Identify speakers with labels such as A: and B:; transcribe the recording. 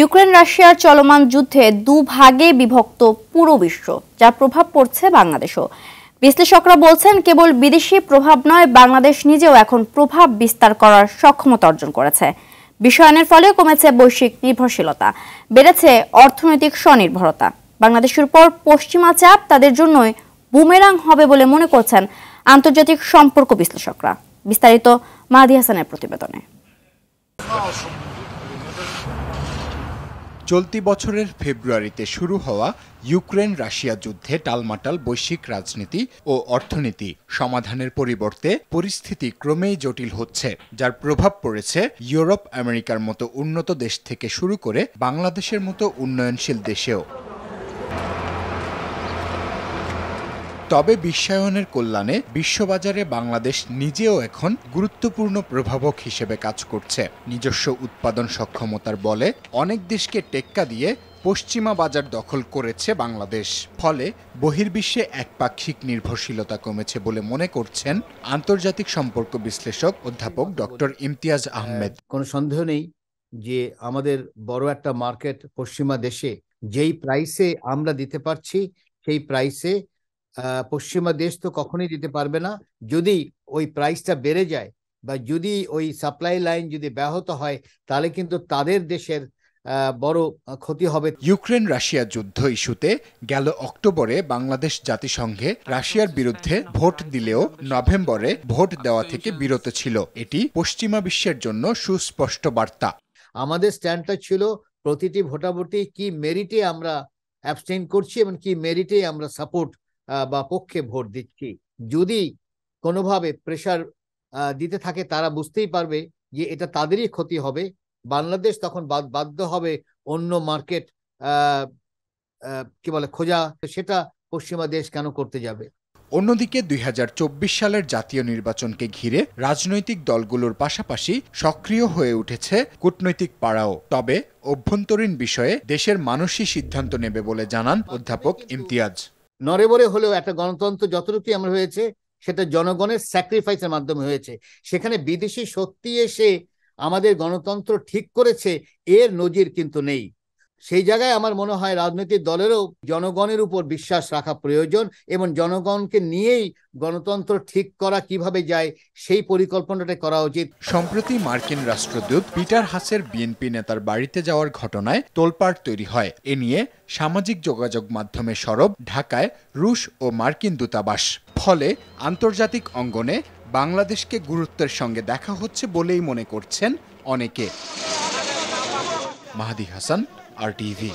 A: Ukraine রাশিয়ার চলমান যুদ্ধে দুভাগে বিভক্ত পুরো বিশ্ব যার প্রভাব পড়ছে বাংলাদেশও বিশ্লেষকরা বলছেন কেবল বিদেশি প্রভাব নয় বাংলাদেশ নিজেও এখন প্রভাব বিস্তার করার সক্ষমতা অর্জন করেছে বিশ্বায়নের ফলে কমেছে বৈশ্বিক নির্ভরশীলতা বেড়েছে অর্থনৈতিক স্বনির্ভরতা বাংলাদেশের উপর পশ্চিমা চাপ তাদের জন্যই বুমেরাং হবে বলে মনে করছেন আন্তর্জাতিক সম্পর্ক বিশ্লেষকরা বিস্তারিত মাদি হাসানের প্রতিবেদনে
B: চলতি বছরের ফেব্রুয়ারিতে শুরু হওয়া ইউক্রেন রাশিয়া যুদ্ধে টালমাটাল বৈশ্বিক রাজনীতি ও অর্থনীতি সমাধানের পরিবর্তে পরিস্থিতি ক্রমেই জটিল হচ্ছে যার প্রভাব পড়েছে ইউরোপ আমেরিকার মতো উন্নত দেশ থেকে শুরু করে বাংলাদেশের মতো উন্নয়নশীল দেশেও তবে বিশ্বায়নের কল্যাণে বিশ্ববাজারে বাংলাদেশ নিজেও এখন গুরুত্বপূর্ণ প্রভাবক হিসেবে কাজ করছে নিজস্ব উৎপাদন সক্ষমতার বলে অনেক দেশকে টেক্কা দিয়ে পশ্চিমা বাজার দখল করেছে বাংলাদেশ ফলে বহির্বিশ্বে একপাক্ষিক নির্ভরশীলতা কমেছে বলে মনে করছেন আন্তর্জাতিক সম্পর্ক বিশ্লেষক অধ্যাপক ডক্টর ইমতিয়াজ আহমেদ কোন সন্দেহ নেই যে আমাদের বড়
C: একটা মার্কেট পশ্চিমা দেশে যেই প্রাইসে আমরা দিতে পারছি সেই প্রাইসে পশ্চিমা দেশ তো কখনোই দিতে পারবে না যদি ওই প্রাইসটা বেড়ে যায় বা যদি ওই সাপ্লাই লাইন যদি ব্যাহত হয় তাহলে কিন্তু তাদের দেশের
B: বড় ক্ষতি হবে ইউক্রেন রাশিয়া যুদ্ধ ইস্যুতে গেল অক্টোবরে বাংলাদেশ জাতিসংঘে রাশিয়ার বিরুদ্ধে ভোট দিলেও নভেম্বরে ভোট দেওয়া থেকে বিরত ছিল এটি পশ্চিমা বিশ্বের জন্য সুস্পষ্ট বার্তা আমাদের স্ট্যান্ডটা ছিল
C: প্রতিটি ভোটাভুটি কি মেরিটে আমরা অ্যাবস্টেন করছি এবং কি মেরিটে আমরা সাপোর্ট বা পক্ষে ভোট দিচ্ছি যদি কোনোভাবে প্রেশার দিতে থাকে তারা বুঝতেই পারবে যে এটা তাদেরই ক্ষতি হবে বাংলাদেশ তখন বাধ্য হবে অন্য মার্কেট কি বলে খোঁজা সেটা পশ্চিমা দেশ কেন করতে যাবে
B: অন্যদিকে দুই সালের জাতীয় নির্বাচনকে ঘিরে রাজনৈতিক দলগুলোর পাশাপাশি সক্রিয় হয়ে উঠেছে কূটনৈতিক পাড়াও তবে অভ্যন্তরীণ বিষয়ে দেশের মানুষই সিদ্ধান্ত নেবে বলে জানান অধ্যাপক ইমতিয়াজ
C: নরেবরে হলেও একটা গণতন্ত্র যতটুকুই আমরা হয়েছে সেটা জনগণের স্যাক্রিফাইসের মাধ্যমে হয়েছে সেখানে বিদেশি শক্তি এসে আমাদের গণতন্ত্র ঠিক করেছে এর নজির কিন্তু নেই সেই জায়গায় আমার মনে হয় রাজনৈতিক দলেরও জনগণের উপর বিশ্বাস রাখা প্রয়োজন এবং জনগণকে নিয়েই গণতন্ত্র ঠিক করা কিভাবে যায় সেই পরিকল্পনাটা
B: করা উচিত সম্প্রতি মার্কিন রাষ্ট্রদূত পিটার হাসের বিএনপি নেতার বাড়িতে যাওয়ার ঘটনায় তোলপাড় তৈরি হয় এ নিয়ে সামাজিক যোগাযোগ মাধ্যমে সরব ঢাকায় রুশ ও মার্কিন দূতাবাস ফলে আন্তর্জাতিক অঙ্গনে বাংলাদেশকে গুরুত্বের সঙ্গে দেখা হচ্ছে বলেই মনে করছেন অনেকে महदी हसन आर टी